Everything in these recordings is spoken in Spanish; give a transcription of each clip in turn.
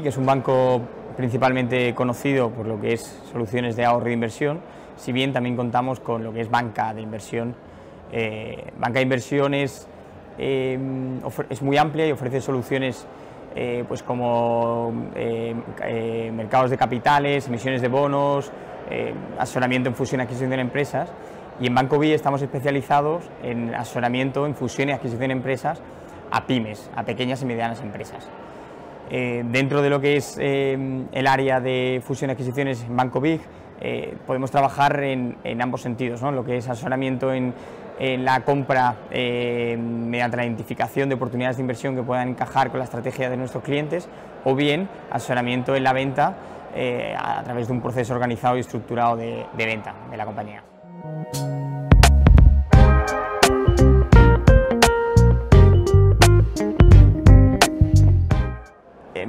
que es un banco principalmente conocido por lo que es soluciones de ahorro e inversión, si bien también contamos con lo que es banca de inversión. Eh, banca de inversión eh, es, muy amplia y ofrece soluciones eh, pues como mercados de capitales, emisiones de bonos, asesoramiento en fusión y adquisición de empresas. Y en Banco B estamos especializados en asesoramiento en fusión y adquisición de empresas a pymes, a pequeñas y medianas empresas. Eh, dentro de lo que es eh, el área de fusión y adquisiciones en Banco Big, eh, podemos trabajar en, ambos sentidos, lo que es asesoramiento en, la compra mediante la identificación de oportunidades de inversión que puedan encajar con la estrategia de nuestros clientes o bien asesoramiento en la venta a, través de un proceso organizado y estructurado de venta de la compañía.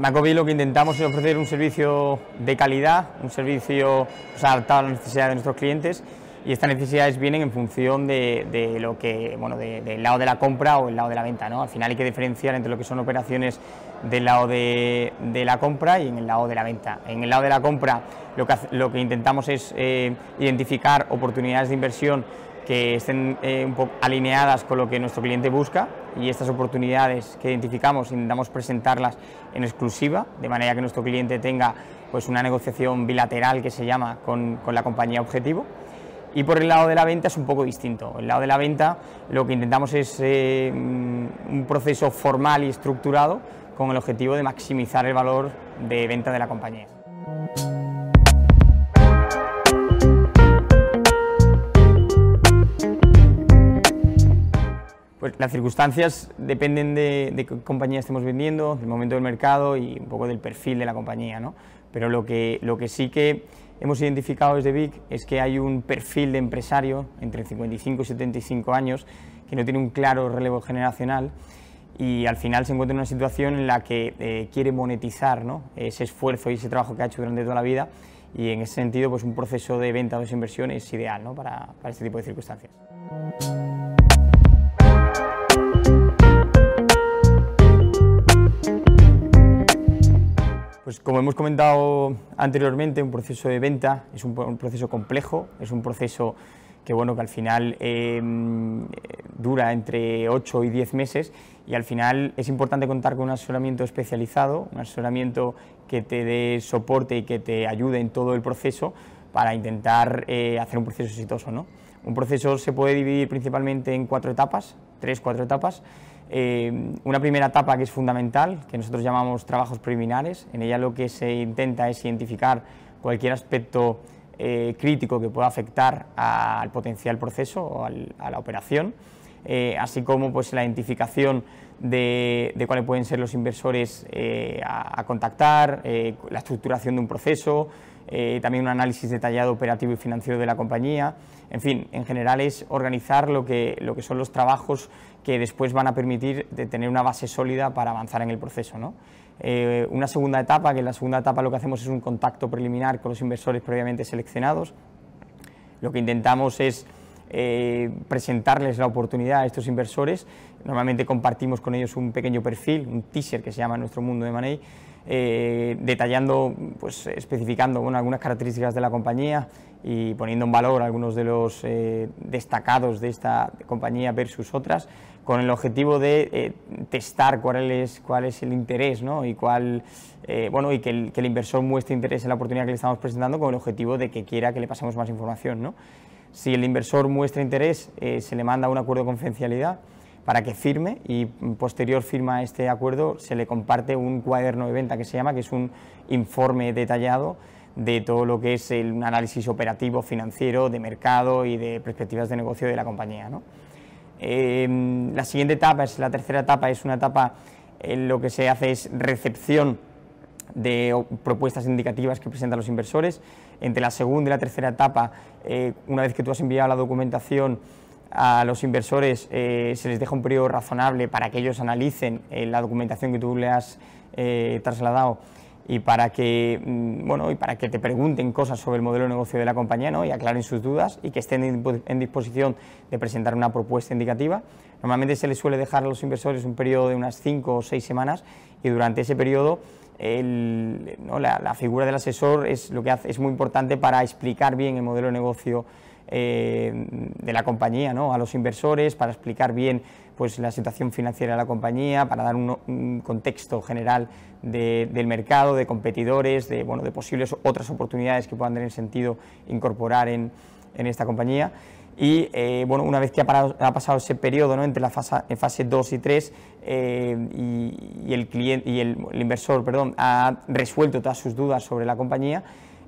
Macobi lo que intentamos es ofrecer un servicio de calidad, un servicio adaptado a las necesidades de nuestros clientes y estas necesidades vienen en función de, lo que, bueno, del lado de la compra o el lado de la venta. ¿no? Al final hay que diferenciar entre lo que son operaciones del lado de, la compra y en el lado de la venta. En el lado de la compra lo que, lo que intentamos es eh, identificar oportunidades de inversión que estén eh, un poco alineadas con lo que nuestro cliente busca y estas oportunidades que identificamos intentamos presentarlas en exclusiva, de manera que nuestro cliente tenga pues, una negociación bilateral que se llama con, la compañía objetivo. Y por el lado de la venta es un poco distinto. El lado de la venta lo que intentamos es eh, mm, un proceso formal y estructurado con el objetivo de maximizar el valor de venta de la compañía. Las circunstancias dependen de, qué compañía estemos vendiendo, del momento del mercado y un poco del perfil de la compañía. ¿no? Pero lo que, lo que sí que hemos identificado desde BIC es que hay un perfil de empresario entre 55 y 75 años que no tiene un claro relevo generacional y al final se encuentra en una situación en la que eh, quiere monetizar ¿no? ese esfuerzo y ese trabajo que ha hecho durante toda la vida y en ese sentido pues un proceso de venta o inversión es ideal ¿no? para, para este tipo de circunstancias. Pues, como hemos comentado anteriormente, un proceso de venta es un, proceso complejo, es un proceso que bueno, que al final em, dura entre 8 y 10 meses y al final es importante contar con un asesoramiento especializado, un asesoramiento que te dé soporte y que te ayude en todo el proceso para intentar eh, hacer un proceso exitoso. ¿no? Un proceso se puede dividir principalmente en cuatro etapas, tres, cuatro etapas. Em, una primera etapa que es fundamental, que nosotros llamamos trabajos preliminares. En ella lo que se intenta es identificar cualquier aspecto eh, crítico que pueda afectar al potencial proceso o a la operación, eh, así como pues, la identificación de, cuáles pueden ser los inversores eh, a, contactar, la estructuración de un proceso, eh, también un análisis detallado operativo y financiero de la compañía. En fin, en general es organizar lo que, son los trabajos que después van a permitir de tener una base sólida para avanzar en el proceso. ¿no? Eh, una segunda etapa, que en la segunda etapa lo que hacemos es un contacto preliminar con los inversores previamente seleccionados. Lo que intentamos es eh, presentarles la oportunidad a estos inversores. Normalmente compartimos con ellos un pequeño perfil, un teaser que se llama Nuestro Mundo de Money, eh, detallando, pues especificando algunas características de la compañía y poniendo en valor algunos de los eh, destacados de esta compañía versus otras, con el objetivo de eh, testar cuál es, cuál es el interés ¿no? y, cuál, bueno, y que el, inversor muestre interés en la oportunidad que le estamos presentando con el objetivo de que quiera que le pasemos más información. ¿no? Si el inversor muestra interés, se le manda un acuerdo de confidencialidad para que firme y posterior firma este acuerdo se le comparte un cuaderno de venta que se llama, que es un informe detallado de todo lo que es el, análisis operativo, financiero, de mercado y de perspectivas de negocio de la compañía. ¿no? Em, la siguiente etapa, es la tercera etapa, es una etapa en lo que se hace es recepción de propuestas indicativas que presentan los inversores. Entre la segunda y la tercera etapa, eh, una vez que tú has enviado la documentación, a los inversores eh, se les deja un periodo razonable para que ellos analicen eh, la documentación que tú le has eh, trasladado y para que mm, bueno y para que te pregunten cosas sobre el modelo de negocio de la compañía ¿no? y aclaren sus dudas y que estén en disposición de presentar una propuesta indicativa. Normalmente se les suele dejar a los inversores un periodo de unas 5 o 6 semanas y durante ese periodo la, figura del asesor es lo que hace, es muy importante para explicar bien el modelo de negocio eh, de la compañía ¿no? a los inversores para explicar bien pues, la situación financiera de la compañía, para dar un, contexto general del mercado, de competidores, de, bueno, de posibles otras oportunidades que puedan tener sentido incorporar en, esta compañía. Y eh, bueno, una vez que ha, pasado ese periodo ¿no? entre la eh, fase, fase 2 y 3 y, el, cliente, y inversor perdón, ha resuelto todas sus dudas sobre la compañía,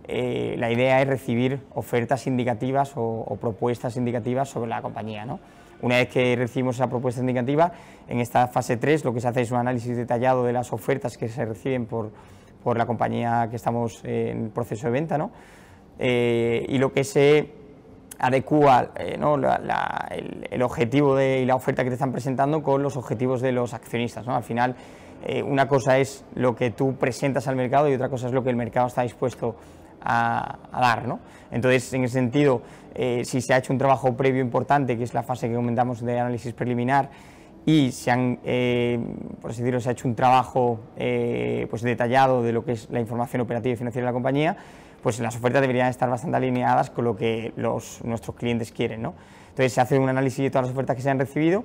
eh, la idea es recibir ofertas indicativas o, propuestas indicativas sobre la compañía. ¿no? Una vez que recibimos esa propuesta indicativa, en esta fase 3 lo que se hace es un análisis detallado de las ofertas que se reciben por, la compañía que estamos en proceso de venta eh, y lo que se adecua eh, el, objetivo de, y la oferta que te están presentando con los objetivos de los accionistas. ¿no? Al final, una cosa es lo que tú presentas al mercado y otra cosa es lo que el mercado está dispuesto a, dar. Entonces, en ese sentido, eh, si se ha hecho un trabajo previo importante, que es la fase que comentamos de análisis preliminar, y se han, eh, por se ha hecho un trabajo eh, pues detallado de lo que es la información operativa y financiera de la compañía, pues las ofertas deberían estar bastante alineadas con lo que los, nuestros clientes quieren. Entonces se hace un análisis de todas las ofertas que se han recibido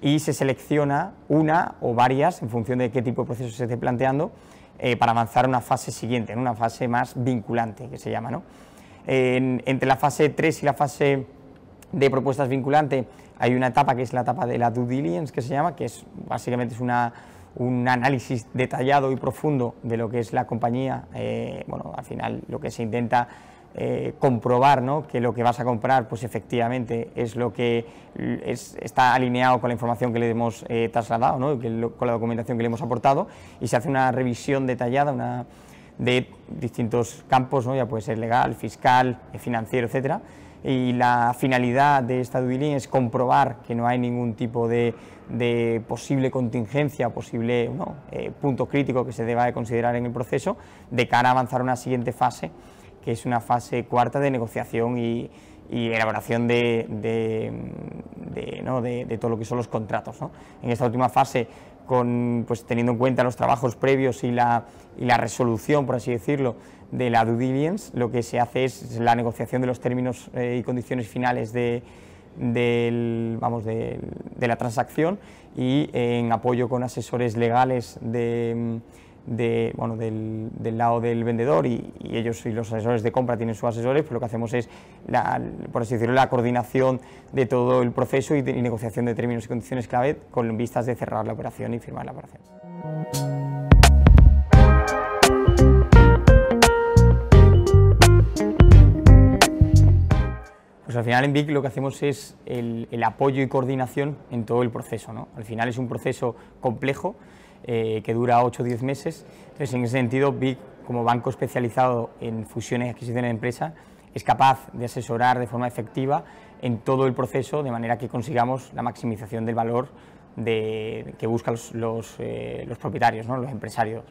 y se selecciona una o varias en función de qué tipo de proceso se esté planteando eh, para avanzar a una fase siguiente, en una fase más vinculante, que se llama. ¿no? entre la fase 3 y la fase de propuestas vinculante hay una etapa que es la etapa de la due diligence, que se llama, que es básicamente es una, un análisis detallado y profundo de lo que es la compañía. Eh, bueno, al final lo que se intenta eh, comprobar ¿no? que lo que vas a comprar pues efectivamente es lo que está alineado con la información que le hemos eh, trasladado, ¿no? con la documentación que le hemos aportado y se hace una revisión detallada de distintos campos, ya puede ser legal, fiscal, eh, financiero, etcétera. Y la finalidad de esta due es comprobar que no hay ningún tipo de, posible contingencia, posible punto crítico que se deba de considerar en el proceso de cara a avanzar a una siguiente fase que es una fase cuarta de negociación y, elaboración de, todo lo que son los contratos. En esta última fase, con, pues, teniendo en cuenta los trabajos previos y la, resolución, por así decirlo, de la due diligence, lo que se hace es la negociación de los términos eh, y condiciones finales de, del, vamos, de, la transacción y en apoyo con asesores legales de, bueno, del, lado del vendedor y, ellos y los asesores de compra tienen sus asesores, pues lo que hacemos es, la, por decirlo, la coordinación de todo el proceso y, negociación de términos y condiciones clave con vistas de cerrar la operación y firmar la operación. Pues al final en BIC lo que hacemos es el, apoyo y coordinación en todo el proceso. Al final es un proceso complejo eh, que dura 8 o 10 meses. Entonces, en ese sentido, BIC, como banco especializado en fusiones y adquisiciones de empresas, es capaz de asesorar de forma efectiva en todo el proceso de manera que consigamos la maximización del valor que buscan los, eh, los propietarios, ¿no? los empresarios.